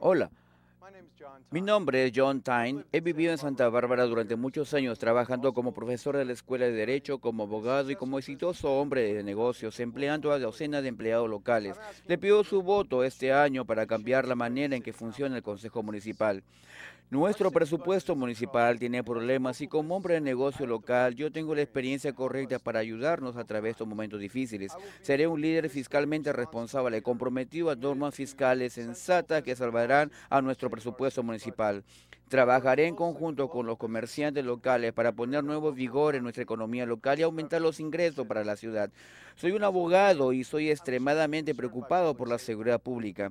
Hola. Mi nombre es John Tyne. He vivido en Santa Bárbara durante muchos años trabajando como profesor de la Escuela de Derecho, como abogado y como exitoso hombre de negocios, empleando a docenas de empleados locales. Le pido su voto este año para cambiar la manera en que funciona el Consejo Municipal. Nuestro presupuesto municipal tiene problemas y como hombre de negocio local yo tengo la experiencia correcta para ayudarnos a través de estos momentos difíciles. Seré un líder fiscalmente responsable, y comprometido a normas fiscales sensatas que salvarán a nuestro presupuesto municipal. Trabajaré en conjunto con los comerciantes locales para poner nuevo vigor en nuestra economía local y aumentar los ingresos para la ciudad. Soy un abogado y soy extremadamente preocupado por la seguridad pública.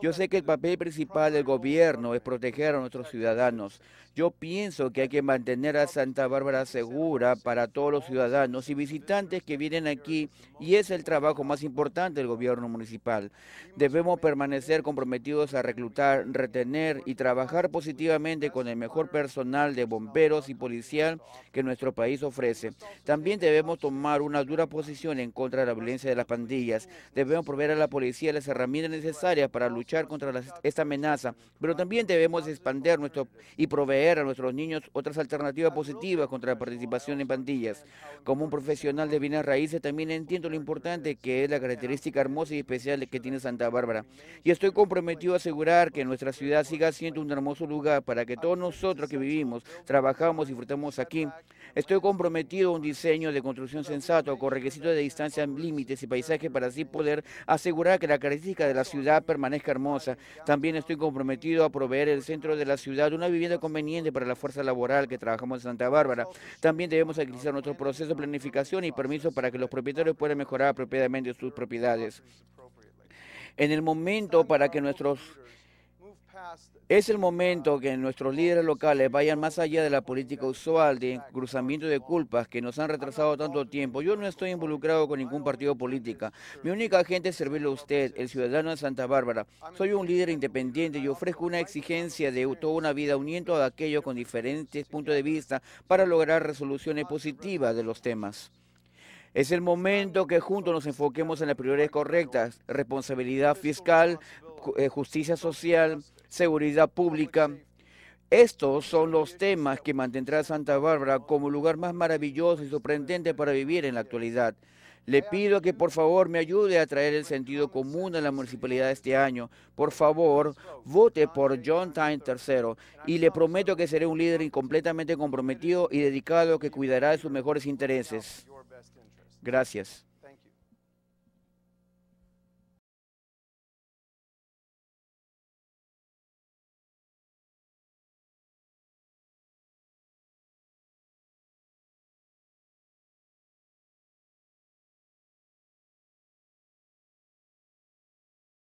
Yo sé que el papel principal del gobierno es proteger a nuestros ciudadanos. Yo pienso que hay que mantener a Santa Bárbara segura para todos los ciudadanos y visitantes que vienen aquí y es el trabajo más importante del gobierno municipal. Debemos permanecer comprometidos a reclutar, retener y trabajar positivamente con el mejor personal de bomberos y policial que nuestro país ofrece. También debemos tomar una dura posición en contra de la violencia de las pandillas. Debemos proveer a la policía las herramientas necesarias para luchar contra esta amenaza, pero también debemos expandir nuestro y proveer a nuestros niños otras alternativas positivas contra la participación en pandillas. Como un profesional de bienes raíces, también entiendo lo importante que es la característica hermosa y especial que tiene Santa Bárbara. Y estoy comprometido a asegurar que nuestra ciudad siga siendo un hermoso lugar para que todos nosotros que vivimos, trabajamos, y disfrutamos aquí, estoy comprometido a un diseño de construcción sensato con requisitos de distancia, límites y paisaje para así poder asegurar que la característica de la ciudad permanezca hermosa. También estoy comprometido a proveer el centro de la ciudad una vivienda conveniente para la fuerza laboral que trabajamos en Santa Bárbara. También debemos agilizar nuestro proceso de planificación y permiso para que los propietarios puedan mejorar apropiadamente sus propiedades. En el momento para que nuestros es el momento que nuestros líderes locales vayan más allá de la política usual de cruzamiento de culpas que nos han retrasado tanto tiempo. Yo no estoy involucrado con ningún partido político. Mi única gente es servirle a usted, el ciudadano de Santa Bárbara. Soy un líder independiente y ofrezco una exigencia de toda una vida uniendo a aquellos con diferentes puntos de vista para lograr resoluciones positivas de los temas. Es el momento que juntos nos enfoquemos en las prioridades correctas, responsabilidad fiscal, eh, justicia social, seguridad pública. Estos son los temas que mantendrá Santa Bárbara como lugar más maravilloso y sorprendente para vivir en la actualidad. Le pido que por favor me ayude a traer el sentido común a la municipalidad este año. Por favor, vote por John Tyne III y le prometo que seré un líder completamente comprometido y dedicado que cuidará de sus mejores intereses. Gracias.